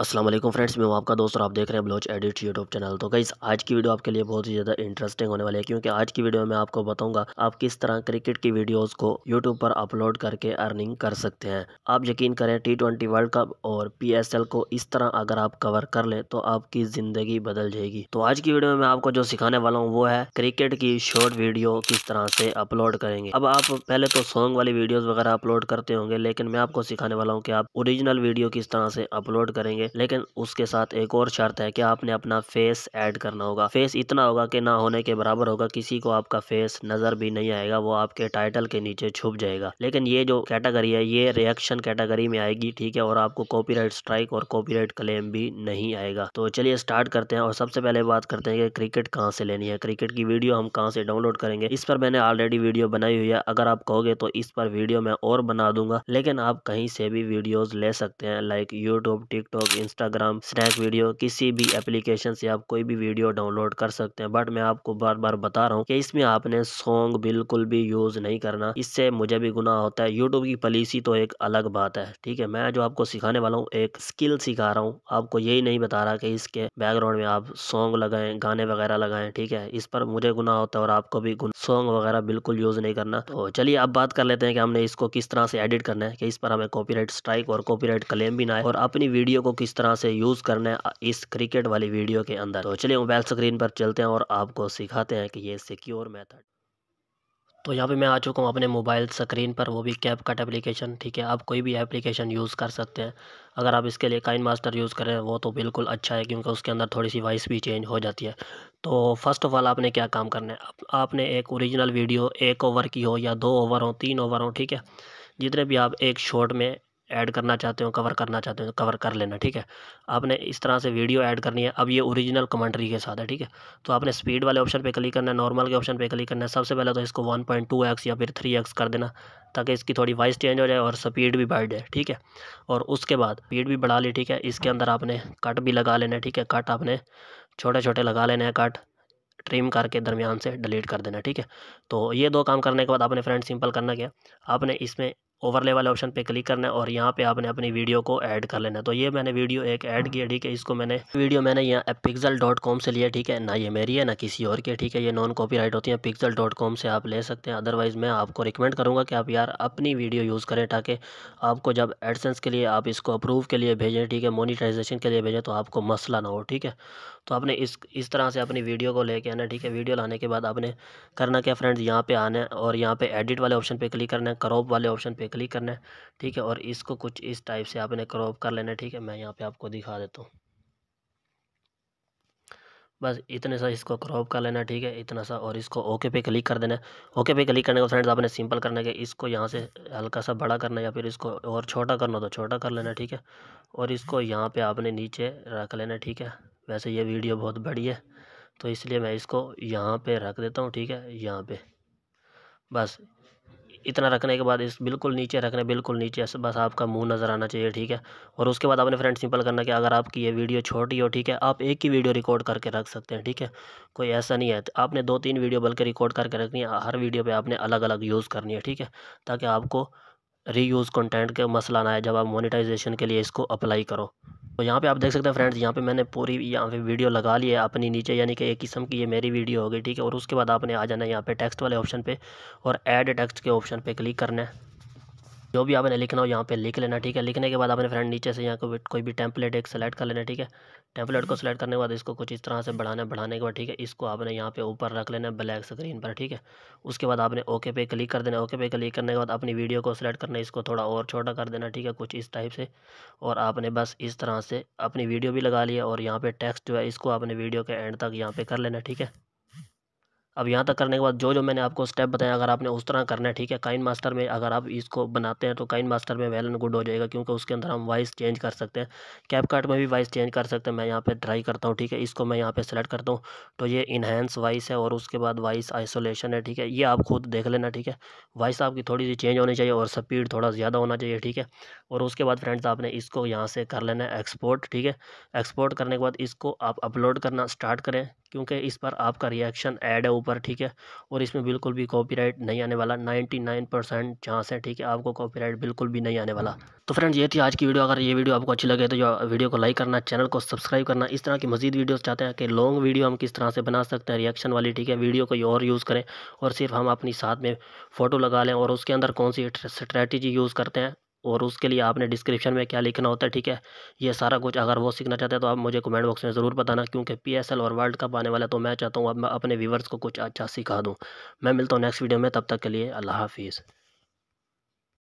Aslam friends मैं हूं आपका दोस्त और आप देख रहे हैं ब्लॉच एडिट यूट्यूब चैनल तो गाइस आज की वीडियो आपके लिए बहुत ही ज़्यादा इंटरेस्टिंग होने वाली है क्योंकि आज की वीडियो में आपको बताऊंगा आप किस तरह क्रिकेट की वीडियोस को यूट्यूब पर अपलोड करके अर्निंग कर सकते हैं आप यकीन करें टी ट्वेंटी वर्ल्ड कप और पी को इस तरह अगर आप कवर कर लें तो आपकी ज़िंदगी बदल जाएगी तो आज की वीडियो में मैं आपको जो सिखाने वाला हूँ वो है क्रिकेट की शॉर्ट वीडियो किस तरह से अपलोड करेंगे अब आप पहले तो सॉन्ग वाली वीडियोज़ वगैरह अपलोड करते होंगे लेकिन मैं आपको सिखाने वाला हूँ कि आप ओरिजिनल वीडियो किस तरह से अपलोड करेंगे जाएंगे लेकिन उसके साथ एक और शर्त है कि आपने अपना फेस ऐड करना होगा फेस इतना होगा कि ना होने के बराबर होगा किसी को आपका फेस नज़र भी नहीं आएगा वो आपके टाइटल के नीचे छुप जाएगा लेकिन ये जो कैटेगरी है ये रिएक्शन कैटेगरी में आएगी ठीक है और आपको कॉपी स्ट्राइक और कॉपी क्लेम भी नहीं आएगा तो चलिए स्टार्ट करते हैं और सबसे पहले बात करते हैं कि क्रिकेट कहाँ से लेनी है क्रिकेट की वीडियो हम कहाँ से डाउनलोड करेंगे इस पर मैंने ऑलरेडी वीडियो बनाई हुई है अगर आप कहोगे तो इस पर वीडियो मैं और बना दूंगा लेकिन आप कहीं से भी वीडियोस ले सकते हैं like YouTube TikTok Instagram snack video किसी भी एप्लीकेशन से आप कोई भी वीडियो डाउनलोड कर सकते हैं बट मैं आपको बार बार बता रहा हूँ कि इसमें आपने सॉन्ग बिल्कुल भी यूज़ नहीं करना इससे मुझे भी गुनाह होता है यूट्यूब की पॉलिसी तो एक अलग बात है ठीक है मैं जो आपको सिखाने वाला हूँ एक स्किल सिखा रहा हूँ आपको यही नहीं बता रहा कि इसके बैकग्राउंड में आप सॉन्ग लगाएं गाने वगैरह लगाएं ठीक है इस पर मुझे गुनाह होता है और आपको भी सॉन्ग वगैरह बिल्कुल यूज़ नहीं करना तो चलिए अब बात कर लेते हैं कि हमने इसको किस तरह से एडिट करना है कि इस पर हमें कॉपीराइट स्ट्राइक और कॉपीराइट क्लेम भी ना आए और अपनी वीडियो को किस तरह से यूज़ करना है इस क्रिकेट वाली वीडियो के अंदर तो चलिए मोबाइल स्क्रीन पर चलते हैं और आपको सिखाते हैं कि ये सिक्योर मेथड तो यहाँ पे मैं आ चुका हूँ अपने मोबाइल स्क्रीन पर वो भी कैप कट एप्लीकेशन ठीक है आप कोई भी एप्लीकेशन यूज़ कर सकते हैं अगर आप इसके लिए काइन मास्टर यूज़ करें वो तो बिल्कुल अच्छा है क्योंकि उसके अंदर थोड़ी सी वॉइस भी चेंज हो जाती है तो फर्स्ट ऑफ़ ऑल आपने क्या काम करना है आप, आपने एक ओरिजिनल वीडियो एक ओवर की हो या दो ओवर हो तीन ओवर हो ठीक है जितने भी आप एक शॉट में ऐड करना चाहते हो कवर करना चाहते हो तो कवर कर लेना ठीक है आपने इस तरह से वीडियो ऐड करनी है अब ये ओरिजिनल कमेंट्री के साथ है ठीक है तो आपने स्पीड वाले ऑप्शन पे क्लिक करना है नॉर्मल के ऑप्शन पे क्लिक करना है सबसे पहले तो इसको 1.2x या फिर 3x कर देना ताकि इसकी थोड़ी वॉइस चेंज हो जाए और स्पीड भी बढ़ जाए ठीक है और उसके बाद स्पीड भी बढ़ा ली ठीक है इसके अंदर आपने कट भी लगा लेना है ठीक है कट आपने छोटे छोटे लगा लेने हैं कट ट्रिम करके दरमियान से डिलीट कर देना ठीक है तो ये दो काम करने के बाद आपने फ्रेंड सिंपल करना क्या आपने इसमें ओवरले वाले ऑप्शन पे क्लिक करना है और यहाँ पे आपने अपनी वीडियो को ऐड कर लेना है तो ये मैंने वीडियो एक ऐड किया ठीक है इसको मैंने वीडियो मैंने यहाँ पिक्सल डॉट कॉम से लिया ठीक है ना ये मेरी है ना किसी और की ठीक है ये नॉन कॉपीराइट होती है पिक्सल डॉट कॉम से आप ले सकते हैं अदरवाइज़ मैं आपको रिकमेंड करूँगा कि आप यार अपनी वीडियो यूज़ करें ताकि आपको जब एडसेंस के लिए आप इसको अप्रूव के लिए भेजें ठीक है मोनिटाइजेशन के लिए भेजें तो आपको मसला ना हो ठीक है तो आपने इस इस तरह से अपनी वीडियो को लेके आना ठीक है वीडियो लाने के बाद आपने करना क्या फ्रेंड्स यहाँ पे आना है और यहाँ पे एडिट वाले ऑप्शन पे क्लिक करना है क्रॉप वाले ऑप्शन पे पे क्लिक करना है ठीक है और इसको कुछ इस टाइप से आपने क्रॉप कर लेना है ठीक है मैं यहाँ पे आपको दिखा देता हूँ बस इतने सा इसको क्रॉप कर लेना ठीक है इतना सा और इसको ओके पे क्लिक कर देना है ओके पे क्लिक करने के फ्रेंड्स आपने सिंपल करना है कि इसको यहाँ से हल्का सा बड़ा करना है या फिर इसको और छोटा करना तो छोटा कर लेना ठीक है और इसको यहाँ पे आपने नीचे रख लेना ठीक है वैसे ये वीडियो बहुत बड़ी है तो इसलिए मैं इसको यहाँ पर रख देता हूँ ठीक है यहाँ पर बस इतना रखने के बाद इस बिल्कुल नीचे रखना बिल्कुल नीचे बस आपका मुंह नज़र आना चाहिए ठीक है और उसके बाद आपने फ्रेंड सिंपल करना कि अगर आपकी ये वीडियो छोटी हो ठीक है आप एक ही वीडियो रिकॉर्ड करके रख सकते हैं ठीक है कोई ऐसा नहीं है तो आपने दो तीन वीडियो बल्कि रिकॉर्ड करके रखनी है हर वीडियो पर आपने अलग अलग यूज़ करनी है ठीक है ताकि आपको यूज़ कंटेंट का मसला ना आए जब आप मोनिटाइजेशन के लिए इसको अप्लाई करो तो यहाँ पे आप देख सकते हैं फ्रेंड्स यहाँ पे मैंने पूरी यहाँ पे वीडियो लगा ली है अपनी नीचे यानी कि एक किस्म की ये मेरी वीडियो होगी ठीक है और उसके बाद आपने आ जाना है यहाँ पे टेक्स्ट वाले ऑप्शन पे और ऐड टेक्स्ट के ऑप्शन पे क्लिक करना है जो भी आपने लिखना हो यहाँ पे लिख लेना ठीक है लिखने के बाद आपने फ्रेंड नीचे से यहाँ को कोई भी टेम्पलेट एक सेलेक्ट कर लेना ठीक है टेम्पलेट को सेलेक्ट करने के बाद इसको कुछ इस तरह से बढ़ाना बढ़ाने के बाद ठीक है इसको आपने यहाँ पे ऊपर रख लेना ब्लैक स्क्रीन पर ठीक है उसके बाद आपने ओके पे क्लिक कर देना ओके पे क्लिक करने के बाद अपनी वीडियो को सिलेक्ट करना इसको थोड़ा और छोटा कर देना ठीक है कुछ इस टाइप से और आपने बस इस तरह से अपनी वीडियो भी लगा लिया और यहाँ पर टेक्स्ट जो है इसको आपने वीडियो के एंड तक यहाँ पर कर लेना ठीक है अब यहाँ तक करने के बाद जो जो मैंने आपको स्टेप बताया अगर आपने उस तरह करना है ठीक है काइन मास्टर में अगर आप इसको बनाते हैं तो काइन मास्टर में वेल एंड गुड हो जाएगा क्योंकि उसके अंदर हम वॉइस चेंज कर सकते हैं कैप में भी वॉइस चेंज कर सकते हैं मैं यहाँ पे ट्राई करता हूँ ठीक है इसको मैं यहाँ पर सेलेक्ट करता हूँ तो ये इन्हेंस वॉइस है और उसके बाद वॉइस आइसोलेशन है ठीक है ये आप खुद देख लेना ठीक है वॉइस आपकी थोड़ी सी चेंज होनी चाहिए और स्पीड थोड़ा ज़्यादा होना चाहिए ठीक है और उसके बाद फ्रेंड्स आपने इसको यहाँ से कर लेना है एक्सपोर्ट ठीक है एक्सपोर्ट करने के बाद इसको आप अपलोड करना स्टार्ट करें क्योंकि इस पर आपका रिएक्शन ऐड है ऊपर ठीक है और इसमें बिल्कुल भी कॉपीराइट नहीं आने वाला 99 परसेंट चांस है ठीक है आपको कॉपीराइट बिल्कुल भी नहीं आने वाला तो फ्रेंड्स ये थी आज की वीडियो अगर ये वीडियो आपको अच्छी लगे तो जो वीडियो को लाइक करना चैनल को सब्सक्राइब करना इस तरह की मजीद वीडियोस चाहते हैं कि लॉन्ग वीडियो हम किस तरह से बना सकते हैं रिएक्शन वाली ठीक है वीडियो को और यूज़ करें और सिर्फ हम अपनी साथ में फ़ोटो लगा लें और उसके अंदर कौन सी स्ट्रैटेजी यूज़ करते हैं और उसके लिए आपने डिस्क्रिप्शन में क्या लिखना होता है ठीक है ये सारा कुछ अगर वो सीखना चाहते हैं तो आप मुझे कमेंट बॉक्स में ज़रूर बताना क्योंकि पीएसएल और वर्ल्ड कप आने वाला तो मैं चाहता हूँ अब मैं अपने व्यूवर्स को कुछ अच्छा सिखा दूँ मैं मिलता हूँ नेक्स्ट वीडियो में तब तक के लिए अल्लाह हाफिज़